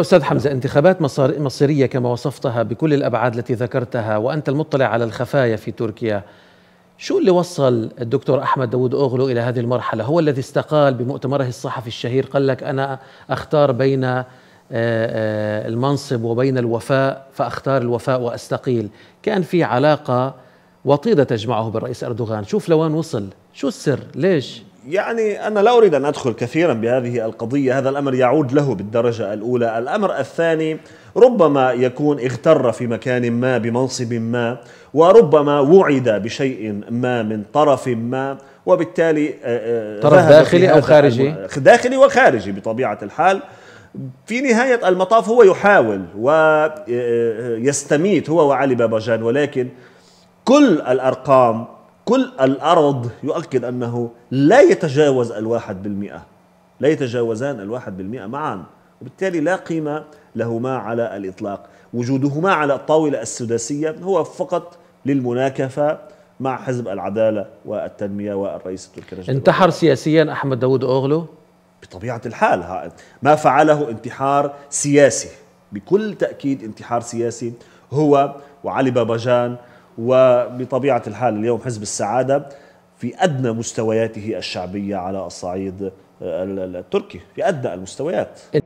أستاذ حمزة انتخابات مصيرية كما وصفتها بكل الأبعاد التي ذكرتها وأنت المطلع على الخفايا في تركيا شو اللي وصل الدكتور أحمد داود اوغلو إلى هذه المرحلة هو الذي استقال بمؤتمره الصحفي الشهير قال لك أنا أختار بين آه، آه، المنصب وبين الوفاء فأختار الوفاء وأستقيل كان في علاقة وطيدة تجمعه بالرئيس أردوغان شوف لوين وصل شو السر ليش؟ يعني أنا لا أريد أن أدخل كثيرا بهذه القضية هذا الأمر يعود له بالدرجة الأولى الأمر الثاني ربما يكون اغتر في مكان ما بمنصب ما وربما وعد بشيء ما من طرف ما وبالتالي آه، آه، طرف داخلي أو خارجي داخلي وخارجي بطبيعة الحال في نهاية المطاف هو يحاول ويستميت آه، هو وعلي باباجان ولكن كل الأرقام كل الأرض يؤكد أنه لا يتجاوز الواحد بالمئة لا يتجاوزان الواحد بالمئة معا وبالتالي لا قيمة لهما على الإطلاق وجودهما على الطاولة السداسية هو فقط للمناكفة مع حزب العدالة والتنمية والرئيس التركي رجب انتحر سياسيا أحمد داود أوغلو؟ بطبيعة الحال ما فعله انتحار سياسي بكل تأكيد انتحار سياسي هو وعلي باباجان وبطبيعة الحال اليوم حزب السعادة في أدنى مستوياته الشعبية على الصعيد آه، التركي في أدنى المستويات